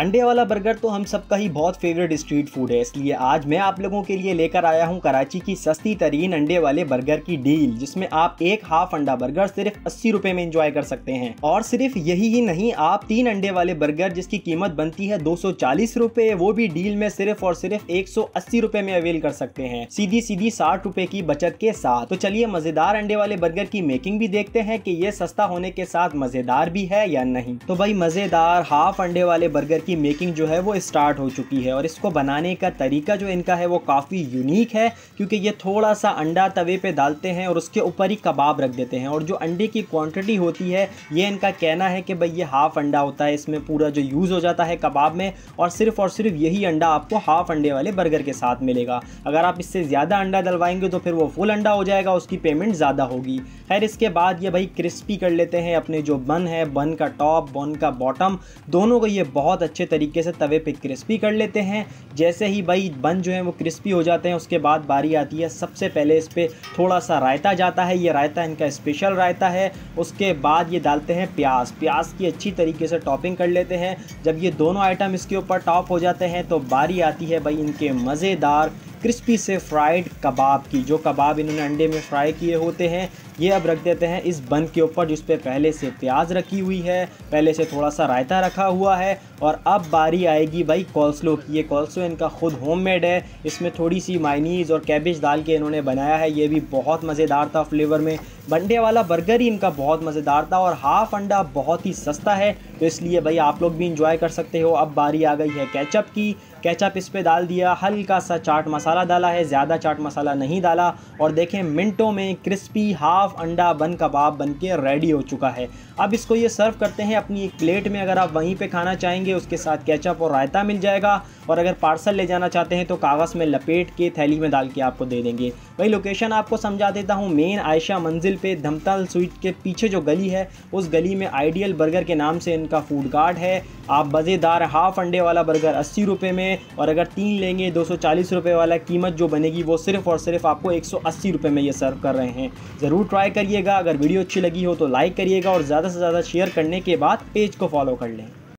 अंडे वाला बर्गर तो हम सबका ही बहुत फेवरेट स्ट्रीट फूड है इसलिए आज मैं आप लोगों के लिए लेकर आया हूँ कराची की सस्ती तरीन अंडे वाले बर्गर की डील जिसमें आप एक हाफ अंडा बर्गर सिर्फ अस्सी रुपए में इंजॉय कर सकते हैं और सिर्फ यही ही नहीं आप तीन अंडे वाले बर्गर जिसकी कीमत बनती है दो सौ वो भी डील में सिर्फ और सिर्फ एक सौ में अवेल कर सकते हैं सीधी सीधी साठ रूपए की बचत के साथ तो चलिए मजेदार अंडे वाले बर्गर की मेकिंग भी देखते हैं की ये सस्ता होने के साथ मजेदार भी है या नहीं तो भाई मजेदार हाफ अंडे वाले बर्गर की की मेकिंग जो है वो स्टार्ट हो चुकी है और इसको बनाने का तरीका जो इनका है वो काफ़ी यूनिक है क्योंकि ये थोड़ा सा अंडा तवे पे डालते हैं और उसके ऊपर ही कबाब रख देते हैं और जो अंडे की क्वांटिटी होती है ये इनका कहना है कि भाई ये हाफ़ अंडा होता है इसमें पूरा जो यूज़ हो जाता है कबाब में और सिर्फ और सिर्फ यही अंडा आपको हाफ़ अंडे वाले बर्गर के साथ मिलेगा अगर आप इससे ज़्यादा अंडा डलवाएंगे तो फिर वो फुल अंडा हो जाएगा उसकी पेमेंट ज़्यादा होगी खैर इसके बाद ये भाई क्रिस्पी कर लेते हैं अपने जो बन है बन का टॉप बन का बॉटम दोनों को ये बहुत अच्छे अच्छे तरीके से तवे पे क्रिस्पी कर लेते हैं जैसे ही भाई बन जो है वो क्रिस्पी हो जाते हैं उसके बाद बारी आती है सबसे पहले इस पर थोड़ा सा रायता जाता है ये रायता इनका स्पेशल रायता है उसके बाद ये डालते हैं प्याज प्याज की अच्छी तरीके से टॉपिंग कर लेते हैं जब ये दोनों आइटम इसके ऊपर टॉप हो जाते हैं तो बारी आती है भाई इनके मज़ेदार क्रिस्पी से फ्राइड कबाब की जो कबाब इन्होंने अंडे में फ्राई किए होते हैं ये अब रख देते हैं इस बन के ऊपर जिस पर पहले से प्याज रखी हुई है पहले से थोड़ा सा रायता रखा हुआ है और अब बारी आएगी भाई कॉल्सलो की ये कॉल्सलो इनका खुद होममेड है इसमें थोड़ी सी माइनीज़ और कैबिज डाल के इन्होंने बनाया है ये भी बहुत मज़ेदार था फ्लेवर में बंडे वाला बर्गर ही इनका बहुत मज़ेदार था और हाफ अंडा बहुत ही सस्ता है तो इसलिए भाई आप लोग भी इंजॉय कर सकते हो अब बारी आ गई है कैचअप की कैचअप इस पर डाल दिया हल्का सा चाट मसाला डाला है ज़्यादा चाट मसाला नहीं डाला और देखें मिनटों में क्रिस्पी हाफ अंडा बन कबाब बन के रेडी हो चुका है अब इसको ये सर्व करते हैं अपनी एक प्लेट में अगर आप वहीं पे खाना चाहेंगे उसके साथ कैचअप और रायता मिल जाएगा और अगर पार्सल ले जाना चाहते हैं तो कागज़ में लपेट के थैली में डाल के आपको दे देंगे वही लोकेशन आपको समझा देता हूँ मेन आयशा मंजिल पे धमताल स्वीट के पीछे जो गली है उस गली में आइडियल बर्गर के नाम से इनका फूड कार्ड है आप मज़ेदार हाफ अंडे वाला बर्गर अस्सी रुपये में और अगर तीन लेंगे दो सौ चालीस रुपये वाला कीमत जो बनेगी वो सिर्फ़ और सिर्फ आपको एक सौ अस्सी रुपये में ये सर्व कर रहे हैं ज़रूर ट्राई करिएगा अगर वीडियो अच्छी लगी हो तो लाइक करिएगा और ज़्यादा से ज़्यादा शेयर करने के बाद पेज को फॉलो कर लें